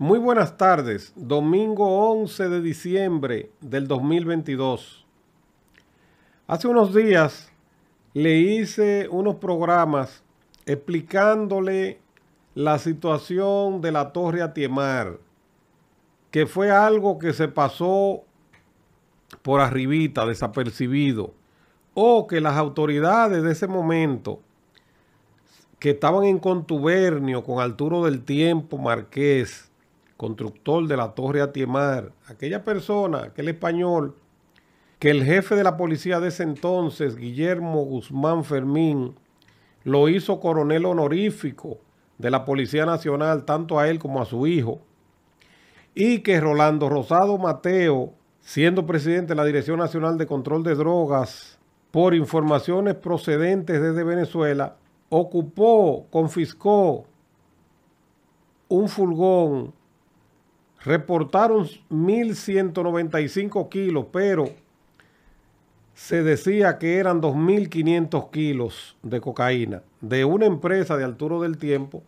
Muy buenas tardes, domingo 11 de diciembre del 2022. Hace unos días le hice unos programas explicándole la situación de la Torre Atiemar, que fue algo que se pasó por arribita, desapercibido, o que las autoridades de ese momento que estaban en contubernio con Arturo del Tiempo Marqués, constructor de la Torre Atiemar, aquella persona, aquel español, que el jefe de la policía de ese entonces, Guillermo Guzmán Fermín, lo hizo coronel honorífico de la Policía Nacional, tanto a él como a su hijo, y que Rolando Rosado Mateo, siendo presidente de la Dirección Nacional de Control de Drogas, por informaciones procedentes desde Venezuela, ocupó, confiscó un furgón reportaron 1.195 kilos, pero se decía que eran 2.500 kilos de cocaína de una empresa de altura del Tiempo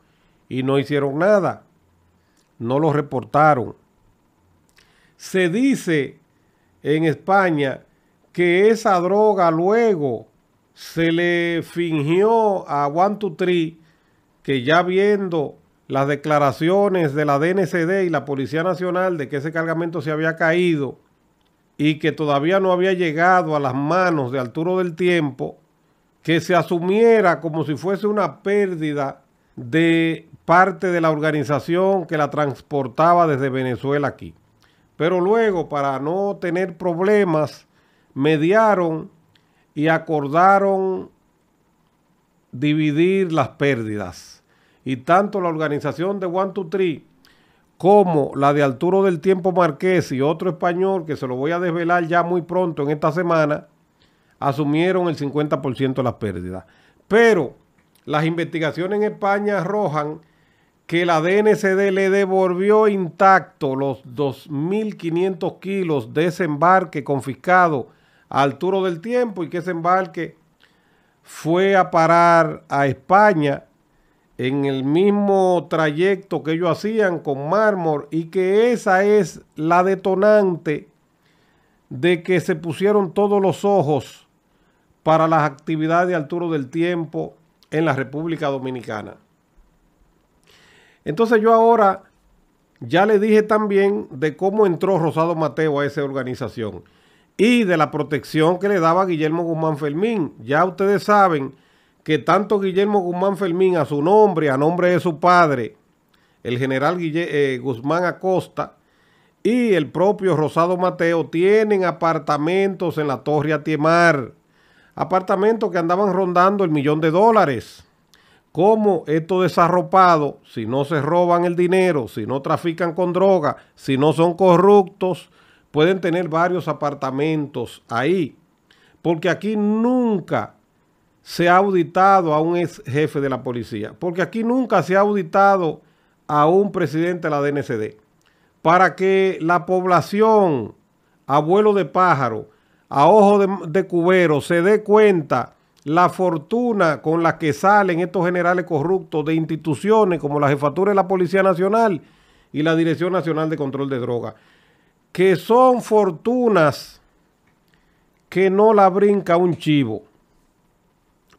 y no hicieron nada, no lo reportaron. Se dice en España que esa droga luego se le fingió a One to que ya viendo las declaraciones de la DNCD y la Policía Nacional de que ese cargamento se había caído y que todavía no había llegado a las manos de Arturo del Tiempo, que se asumiera como si fuese una pérdida de parte de la organización que la transportaba desde Venezuela aquí. Pero luego, para no tener problemas, mediaron y acordaron dividir las pérdidas y tanto la organización de One to como la de Arturo del Tiempo Marqués y otro español que se lo voy a desvelar ya muy pronto en esta semana, asumieron el 50% de las pérdidas. Pero las investigaciones en España arrojan que la DNCD le devolvió intacto los 2.500 kilos de desembarque confiscado a Arturo del Tiempo y que ese embarque fue a parar a España en el mismo trayecto que ellos hacían con mármol y que esa es la detonante de que se pusieron todos los ojos para las actividades de altura del Tiempo en la República Dominicana. Entonces yo ahora ya le dije también de cómo entró Rosado Mateo a esa organización y de la protección que le daba Guillermo Guzmán Fermín. Ya ustedes saben que tanto Guillermo Guzmán Fermín a su nombre, a nombre de su padre, el general eh, Guzmán Acosta y el propio Rosado Mateo tienen apartamentos en la Torre Atiemar, apartamentos que andaban rondando el millón de dólares. Como estos desarropados, si no se roban el dinero, si no trafican con droga, si no son corruptos, pueden tener varios apartamentos ahí. Porque aquí nunca se ha auditado a un ex jefe de la policía, porque aquí nunca se ha auditado a un presidente de la DNCD, para que la población, abuelo de pájaro, a ojo de, cubero, se dé cuenta la fortuna con la que salen estos generales corruptos de instituciones como la Jefatura de la Policía Nacional y la Dirección Nacional de Control de Drogas, que son fortunas que no la brinca un chivo.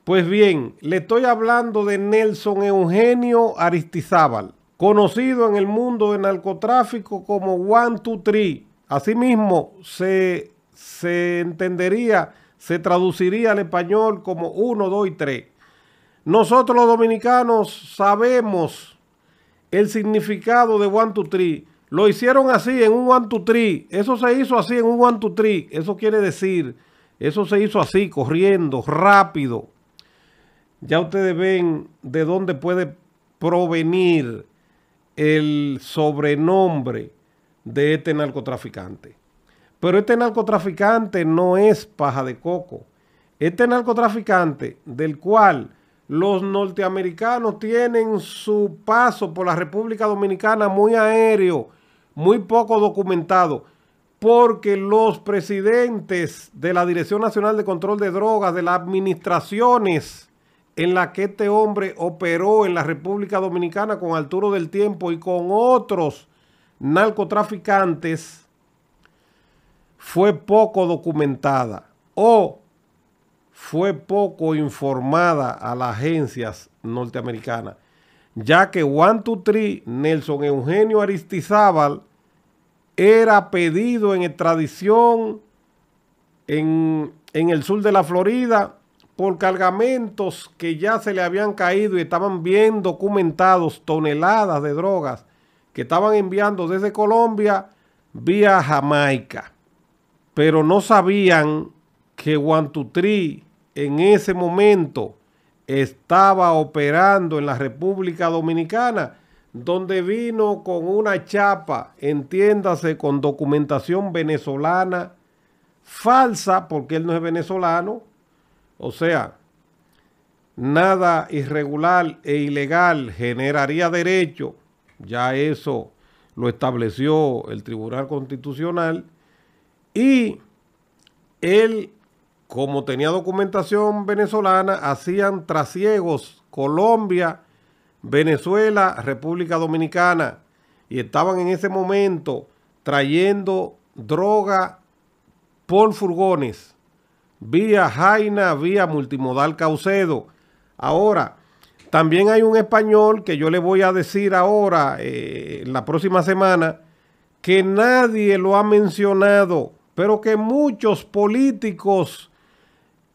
Pues bien, le estoy hablando de Nelson Eugenio Aristizábal, conocido en el mundo del narcotráfico como One Two Three. Asimismo, se, entendería, se traduciría al español como 1, 2 y 3. Nosotros los dominicanos sabemos el significado de One Two Three. Lo hicieron así en un One Two Three. Eso se hizo así en un One Two Three. Eso quiere decir, eso se hizo así, corriendo, rápido ya ustedes ven de dónde puede provenir el sobrenombre de este narcotraficante. Pero este narcotraficante no es paja de coco. Este narcotraficante del cual los norteamericanos tienen su paso por la República Dominicana muy aéreo, muy poco documentado, porque los presidentes de la Dirección Nacional de Control de Drogas, de las administraciones, en la que este hombre operó en la República Dominicana con Arturo del Tiempo y con otros narcotraficantes fue poco documentada o fue poco informada a las agencias norteamericanas, ya que Juan Tutri Nelson Eugenio Aristizábal, era pedido en extradición en, en el sur de la Florida por cargamentos que ya se le habían caído y estaban bien documentados toneladas de drogas que estaban enviando desde Colombia vía Jamaica. Pero no sabían que Guantutri en ese momento estaba operando en la República Dominicana, donde vino con una chapa, entiéndase, con documentación venezolana falsa, porque él no es venezolano, o sea, nada irregular e ilegal generaría derecho, ya eso lo estableció el Tribunal Constitucional, y él, como tenía documentación venezolana, hacían trasiegos Colombia, Venezuela, República Dominicana, y estaban en ese momento trayendo droga por furgones vía Jaina, vía Multimodal Caucedo. Ahora, también hay un español que yo le voy a decir ahora, eh, la próxima semana, que nadie lo ha mencionado, pero que muchos políticos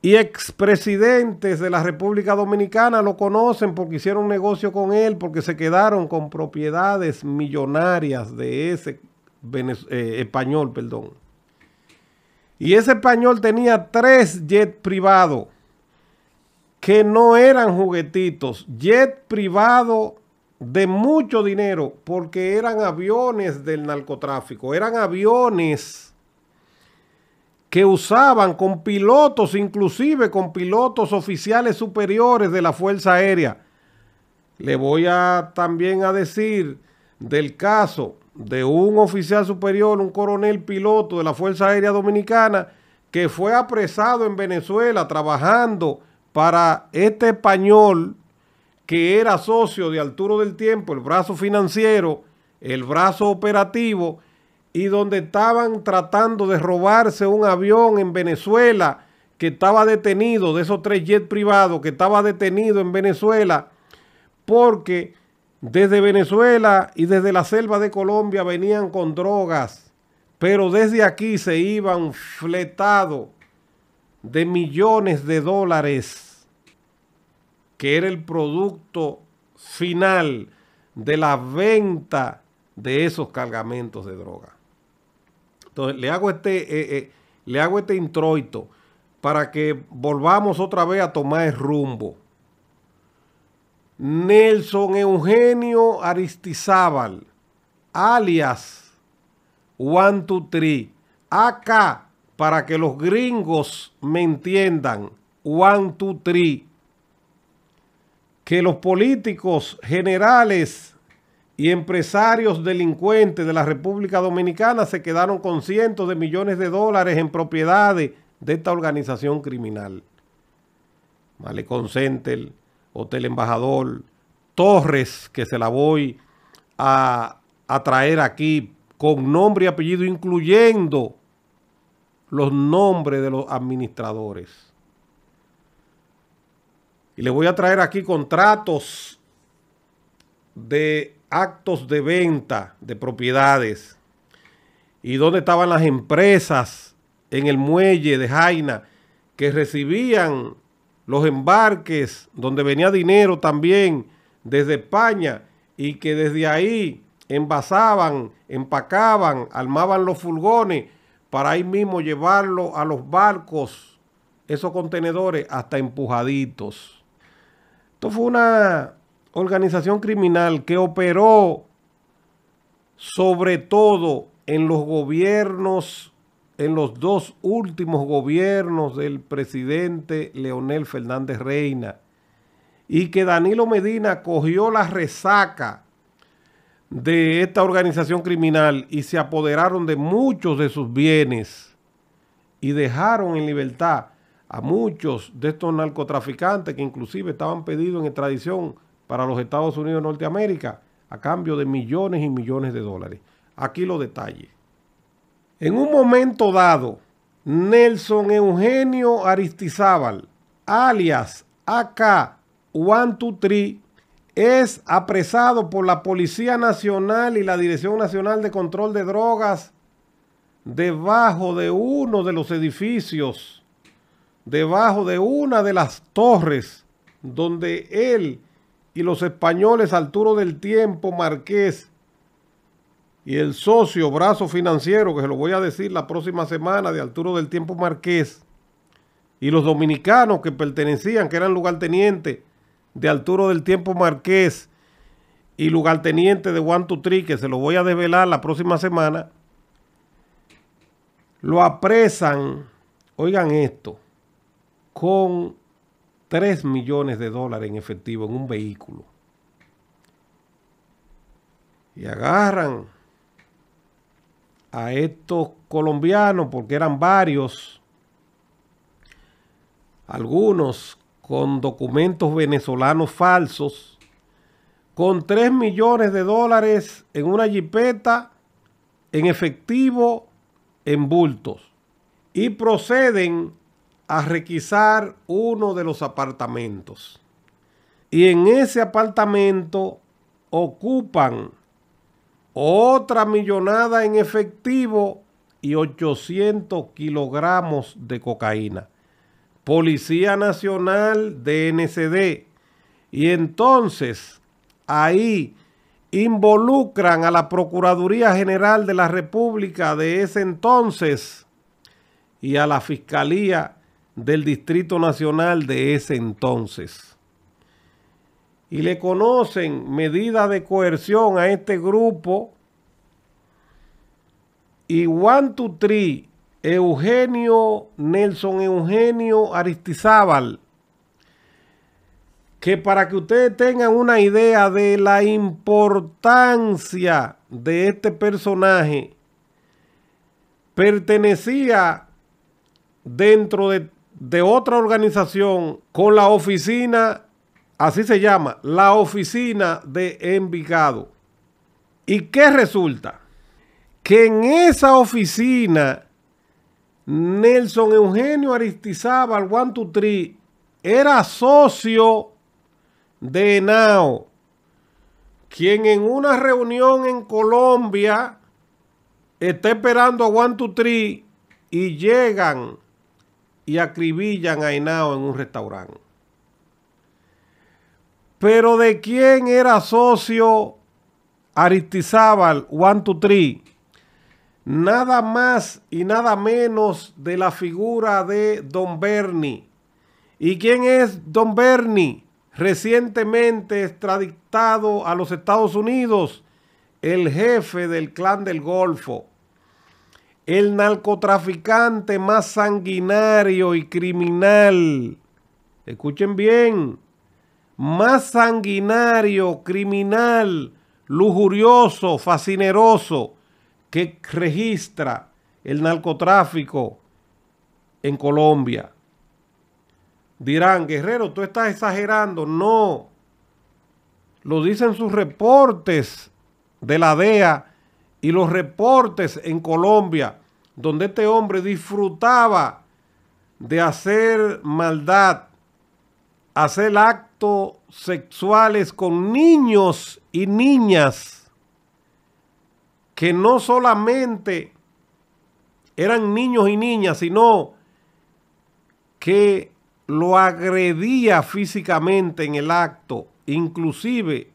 y expresidentes de la República Dominicana lo conocen porque hicieron negocio con él, porque se quedaron con propiedades millonarias de ese eh, español, perdón. Y ese español tenía tres jets privados que no eran juguetitos, jet privado de mucho dinero, porque eran aviones del narcotráfico, eran aviones que usaban con pilotos, inclusive con pilotos oficiales superiores de la Fuerza Aérea. Le voy a también a decir del caso de un oficial superior, un coronel piloto de la Fuerza Aérea Dominicana, que fue apresado en Venezuela trabajando para este español que era socio de Arturo del Tiempo, el brazo financiero, el brazo operativo, y donde estaban tratando de robarse un avión en Venezuela que estaba detenido, de esos tres jets privados que estaba detenido en Venezuela, porque desde Venezuela y desde la selva de Colombia venían con drogas, pero desde aquí se iban fletados de millones de dólares, que era el producto final de la venta de esos cargamentos de droga. Entonces, le hago este, eh, eh, le hago este introito para que volvamos otra vez a tomar el rumbo. Nelson Eugenio Aristizábal, alias One Two acá para que los gringos me entiendan, One Two que los políticos generales y empresarios delincuentes de la República Dominicana se quedaron con cientos de millones de dólares en propiedades de esta organización criminal. consente el Hotel Embajador, Torres, que se la voy a, traer aquí con nombre y apellido, incluyendo los nombres de los administradores. Y le voy a traer aquí contratos de actos de venta de propiedades y dónde estaban las empresas en el muelle de Jaina que recibían los embarques donde venía dinero también desde España y que desde ahí envasaban, empacaban, armaban los furgones para ahí mismo llevarlo a los barcos, esos contenedores hasta empujaditos. Esto fue una organización criminal que operó sobre todo en los gobiernos en los dos últimos gobiernos del presidente Leonel Fernández Reina y que Danilo Medina cogió la resaca de esta organización criminal y se apoderaron de muchos de sus bienes y dejaron en libertad a muchos de estos narcotraficantes que inclusive estaban pedidos en extradición para los Estados Unidos de Norteamérica a cambio de millones y millones de dólares. Aquí los detalles. En un momento dado, Nelson Eugenio Aristizábal, alias AK 123, es apresado por la Policía Nacional y la Dirección Nacional de Control de Drogas debajo de uno de los edificios, debajo de una de las torres donde él y los españoles Arturo del Tiempo Marqués y el socio brazo financiero, que se lo voy a decir la próxima semana, de Arturo del Tiempo Marqués, y los dominicanos que pertenecían, que eran lugartenientes de Arturo del Tiempo Marqués y lugarteniente de One Two que se lo voy a desvelar la próxima semana, lo apresan, oigan esto, con 3 millones de dólares en efectivo en un vehículo. Y agarran a estos colombianos, porque eran varios, algunos con documentos venezolanos falsos, con 3 millones de dólares en una jipeta, en efectivo, en bultos, y proceden a requisar uno de los apartamentos. Y en ese apartamento ocupan otra millonada en efectivo y 800 kilogramos de cocaína. Policía Nacional DNCD. Y entonces ahí involucran a la Procuraduría General de la República de ese entonces y a la Fiscalía del Distrito Nacional de ese entonces y le conocen medidas de coerción a este grupo. Y One to Eugenio Nelson Eugenio Aristizábal, que para que ustedes tengan una idea de la importancia de este personaje, pertenecía dentro de, de otra organización con la oficina Así se llama, la oficina de Envigado. ¿Y qué resulta? Que en esa oficina Nelson Eugenio Aristizábal Guantutri era socio de Henao, quien en una reunión en Colombia está esperando a Guantutri y llegan y acribillan a Henao en un restaurante. Pero ¿de quién era socio Aristizábal, One, to Three? Nada más y nada menos de la figura de Don Bernie. ¿Y quién es Don Bernie? Recientemente extraditado a los Estados Unidos, el jefe del clan del Golfo, el narcotraficante más sanguinario y criminal. Escuchen bien, más sanguinario, criminal, lujurioso, fascineroso que registra el narcotráfico en Colombia. Dirán, Guerrero, tú estás exagerando. No, lo dicen sus reportes de la DEA y los reportes en Colombia, donde este hombre disfrutaba de hacer maldad, hacer actos sexuales con niños y niñas que no solamente eran niños y niñas, sino que lo agredía físicamente en el acto, inclusive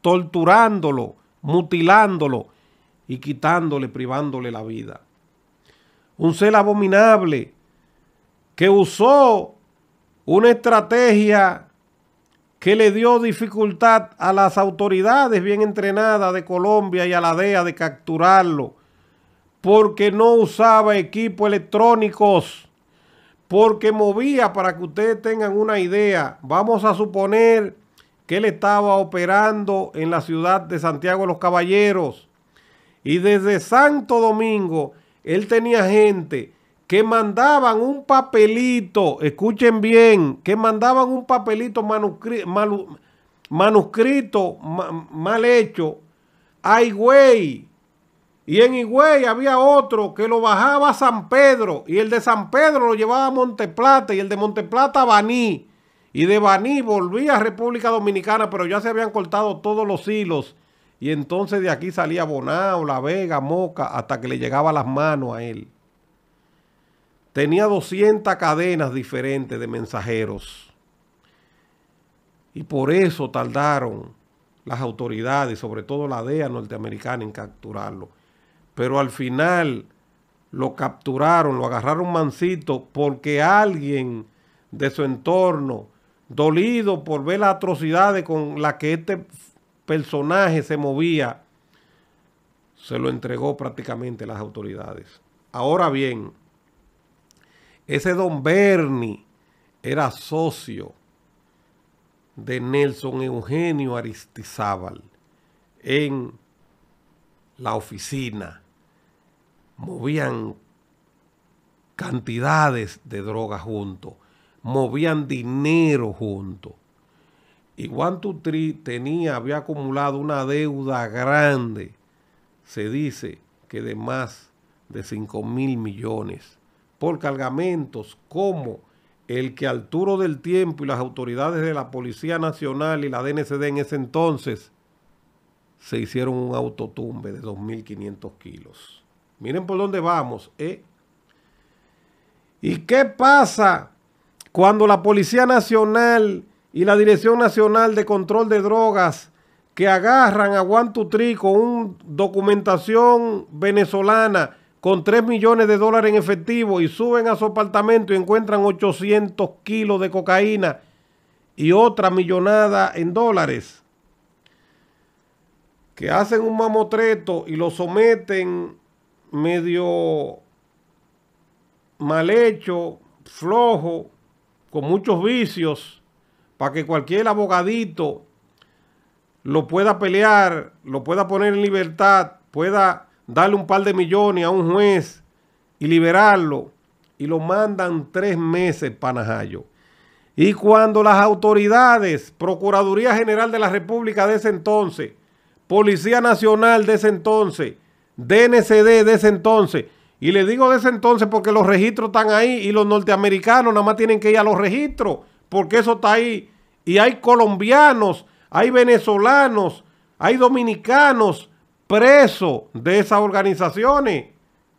torturándolo, mutilándolo y quitándole, privándole la vida. Un ser abominable que usó una estrategia que le dio dificultad a las autoridades bien entrenadas de Colombia y a la DEA de capturarlo, porque no usaba equipos electrónicos, porque movía, para que ustedes tengan una idea, vamos a suponer que él estaba operando en la ciudad de Santiago de los Caballeros y desde Santo Domingo él tenía gente que mandaban un papelito, escuchen bien, que mandaban un papelito manuscrito mal hecho a Higüey. Y en Higüey había otro que lo bajaba a San Pedro y el de San Pedro lo llevaba a Monteplata y el de Monteplata a Baní. Y de Baní volvía a República Dominicana, pero ya se habían cortado todos los hilos. Y entonces de aquí salía Bonao, La Vega, Moca, hasta que le llegaba las manos a él tenía 200 cadenas diferentes de mensajeros. Y por eso tardaron las autoridades, sobre todo la DEA norteamericana, en capturarlo. Pero al final lo capturaron, lo agarraron mansito porque alguien de su entorno, dolido por ver las atrocidades con las que este personaje se movía, se lo entregó prácticamente a las autoridades. Ahora bien, ese don Bernie era socio de Nelson Eugenio Aristizábal en la oficina. Movían cantidades de drogas juntos, movían dinero juntos. Y Guantutri tenía, había acumulado una deuda grande, se dice que de más de 5 mil millones por cargamentos como el que al turo del tiempo y las autoridades de la Policía Nacional y la DNCD en ese entonces se hicieron un autotumbe de 2.500 kilos. Miren por dónde vamos. ¿eh? ¿Y qué pasa cuando la Policía Nacional y la Dirección Nacional de Control de Drogas que agarran a Guantutri con documentación venezolana con 3 millones de dólares en efectivo y suben a su apartamento y encuentran 800 kilos de cocaína y otra millonada en dólares, que hacen un mamotreto y lo someten medio mal hecho, flojo, con muchos vicios, para que cualquier abogadito lo pueda pelear, lo pueda poner en libertad, pueda darle un par de millones a un juez y liberarlo. Y lo mandan tres meses Panajayo. Y cuando las autoridades, Procuraduría General de la República de ese entonces, Policía Nacional de ese entonces, DNCD de ese entonces, y le digo de ese entonces porque los registros están ahí y los norteamericanos nada más tienen que ir a los registros porque eso está ahí. Y hay colombianos, hay venezolanos, hay dominicanos, preso de esas organizaciones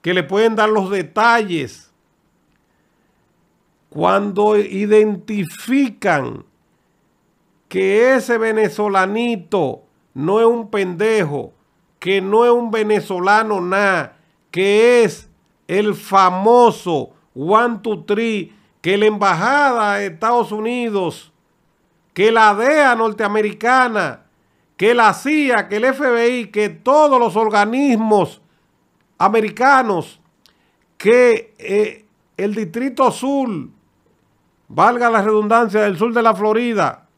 que le pueden dar los detalles cuando identifican que ese venezolanito no es un pendejo, que no es un venezolano nada, que es el famoso One two, Three, que la embajada de Estados Unidos, que la DEA norteamericana que la CIA, que el FBI, que todos los organismos americanos, que eh, el Distrito Sur, valga la redundancia, del sur de la Florida,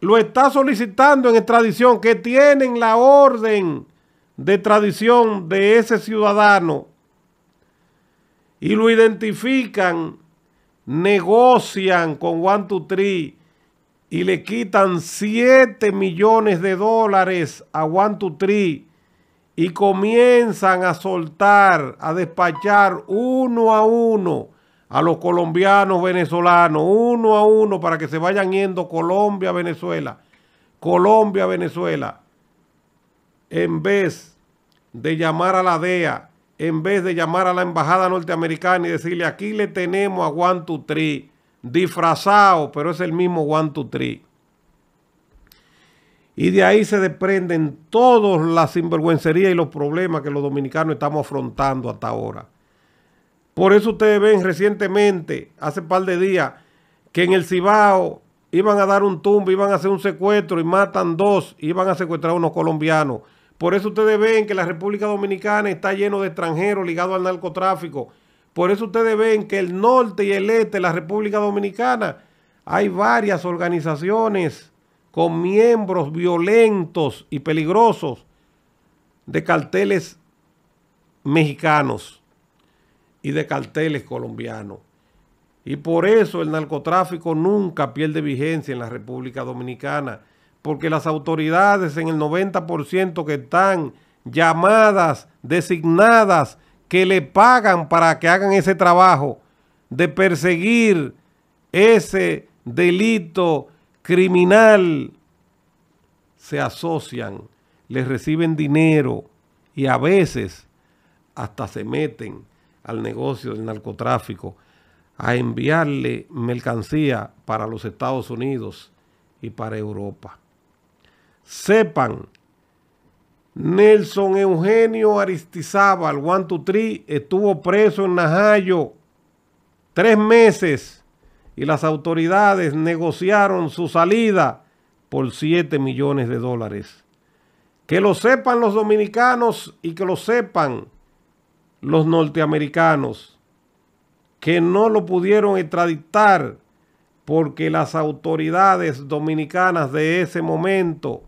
lo está solicitando en extradición, que tienen la orden de extradición de ese ciudadano y lo identifican, negocian con One, y le quitan 7 millones de dólares a One y comienzan a soltar, a despachar uno a uno a los colombianos venezolanos, uno a uno para que se vayan yendo Colombia, Venezuela, Colombia, Venezuela, en vez de llamar a la DEA, en vez de llamar a la embajada norteamericana y decirle aquí le tenemos a One disfrazado, pero es el mismo one, to three. Y de ahí se desprenden todas las sinvergüencerías y los problemas que los dominicanos estamos afrontando hasta ahora. Por eso ustedes ven recientemente, hace par de días, que en el Cibao iban a dar un tumbo, iban a hacer un secuestro y matan dos, iban a secuestrar a unos colombianos. Por eso ustedes ven que la República Dominicana está lleno de extranjeros ligados al narcotráfico por eso ustedes ven que el norte y el este de la República Dominicana hay varias organizaciones con miembros violentos y peligrosos de carteles mexicanos y de carteles colombianos. Y por eso el narcotráfico nunca pierde vigencia en la República Dominicana, porque las autoridades en el 90% que están llamadas, designadas, que le pagan para que hagan ese trabajo de perseguir ese delito criminal, se asocian, les reciben dinero y a veces hasta se meten al negocio del narcotráfico a enviarle mercancía para los Estados Unidos y para Europa. Sepan Nelson Eugenio Aristizábal, One Two estuvo preso en Najayo tres meses y las autoridades negociaron su salida por 7 millones de dólares. Que lo sepan los dominicanos y que lo sepan los norteamericanos, que no lo pudieron extraditar porque las autoridades dominicanas de ese momento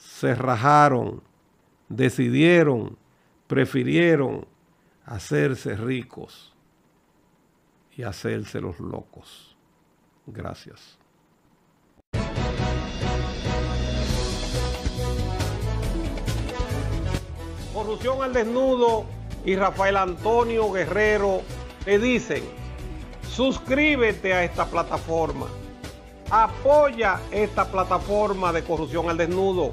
se rajaron, decidieron, prefirieron hacerse ricos y hacerse los locos. Gracias. Corrupción al desnudo y Rafael Antonio Guerrero te dicen, suscríbete a esta plataforma, apoya esta plataforma de corrupción al desnudo